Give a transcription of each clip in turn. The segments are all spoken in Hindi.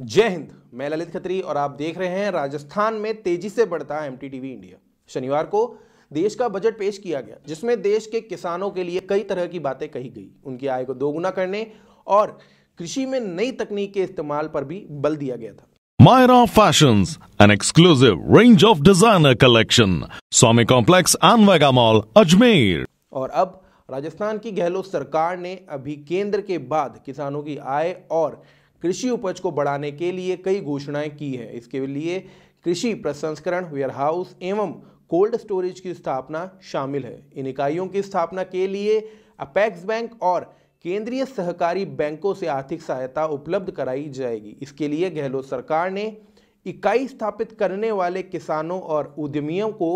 जय हिंद मैं ललित खत्री और आप देख रहे हैं राजस्थान में तेजी से बढ़ता टी टीवी इंडिया शनिवार को देश का बजट पेश किया गया जिसमें देश के किसानों के लिए कई तरह की बातें कही गई उनकी आय को दोगुना करने और कृषि में नई तकनीक के इस्तेमाल पर भी बल दिया गया था Myra fashion an exclusive range of designer collection Swami complex and mall Ajmer और अब राजस्थान की गहलोत सरकार ने अभी केंद्र के बाद किसानों की आय और कृषि उपज को बढ़ाने के लिए कई घोषणाएं की हैं इसके लिए कृषि प्रसंस्करण वेयरहाउस एवं कोल्ड स्टोरेज की स्थापना शामिल है इन इकाइयों की स्थापना के लिए अपेक्स बैंक और केंद्रीय सहकारी बैंकों से आर्थिक सहायता उपलब्ध कराई जाएगी इसके लिए गहलोत सरकार ने इकाई स्थापित करने वाले किसानों और उद्यमियों को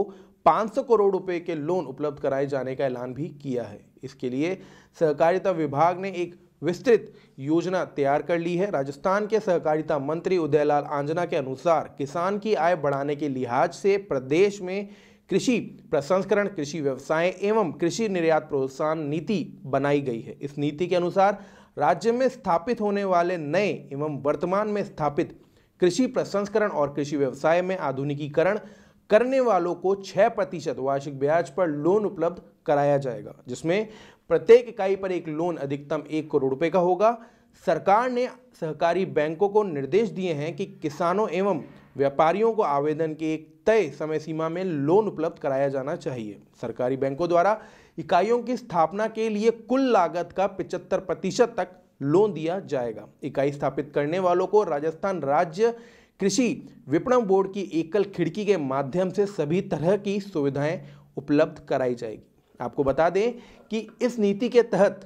500 करोड़ रुपए के लोन उपलब्ध कराए जाने का ऐलान भी किया है इसके लिए सहकारिता विभाग ने एक विस्तृत योजना तैयार कर ली है राजस्थान के सहकारिता मंत्री उदयलाल आंजना के अनुसार किसान की आय बढ़ाने के लिहाज से प्रदेश में कृषि प्रसंस्करण कृषि व्यवसाय एवं कृषि निर्यात प्रोत्साहन नीति बनाई गई है इस नीति के अनुसार राज्य में स्थापित होने वाले नए एवं वर्तमान में स्थापित कृषि प्रसंस्करण और कृषि व्यवसाय में आधुनिकीकरण करने वालों को छह प्रतिशत वार्षिक ब्याज पर लोन उपलब्ध कराया जाएगा जिसमें प्रत्येक इकाई पर एक लोन अधिकतम एक करोड़ रुपए का होगा सरकार ने सहकारी बैंकों को निर्देश दिए हैं कि किसानों एवं व्यापारियों को आवेदन की एक तय समय सीमा में लोन उपलब्ध कराया जाना चाहिए सरकारी बैंकों द्वारा इकाइयों की स्थापना के लिए कुल लागत का पिचहत्तर प्रतिशत तक लोन दिया जाएगा इकाई स्थापित करने वालों को राजस्थान राज्य कृषि विपणन बोर्ड की एकल खिड़की के माध्यम से सभी तरह की सुविधाएं उपलब्ध कराई जाएगी आपको बता दें कि इस नीति के तहत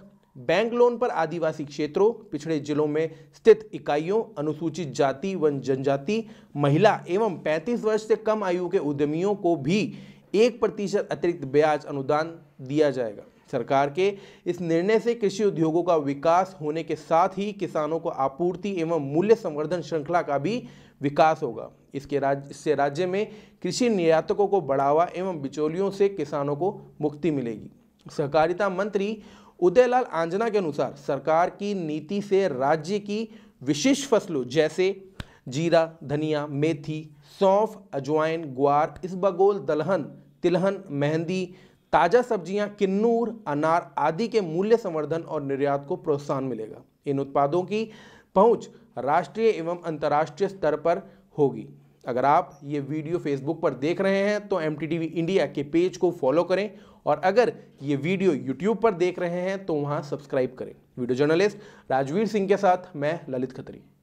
बैंक लोन पर आदिवासी क्षेत्रों पिछड़े जिलों में स्थित इकाइयों अनुसूचित जाति व जनजाति महिला एवं 35 वर्ष से कम आयु के उद्यमियों को भी एक प्रतिशत अतिरिक्त ब्याज अनुदान दिया जाएगा सरकार के इस निर्णय से कृषि उद्योगों का विकास होने के साथ ही किसानों को आपूर्ति एवं मूल्य संवर्धन श्रृंखला का भी विकास होगा इसके राज्य इससे राज्य में कृषि निर्यातकों को बढ़ावा एवं बिचौलियों से किसानों को मुक्ति मिलेगी सहकारिता मंत्री उदयलाल आंजना के अनुसार सरकार की नीति से राज्य की विशेष फसलों जैसे जीरा धनिया मेथी सौंफ अजवाइन ग्वार इसबगोल दलहन तिलहन मेहंदी ताज़ा सब्जियां, किन्नूर अनार आदि के मूल्य संवर्धन और निर्यात को प्रोत्साहन मिलेगा इन उत्पादों की पहुंच राष्ट्रीय एवं अंतर्राष्ट्रीय स्तर पर होगी अगर आप ये वीडियो फेसबुक पर देख रहे हैं तो एम इंडिया के पेज को फॉलो करें और अगर ये वीडियो यूट्यूब पर देख रहे हैं तो वहाँ सब्सक्राइब करें वीडियो जर्नलिस्ट राजवीर सिंह के साथ मैं ललित खत्री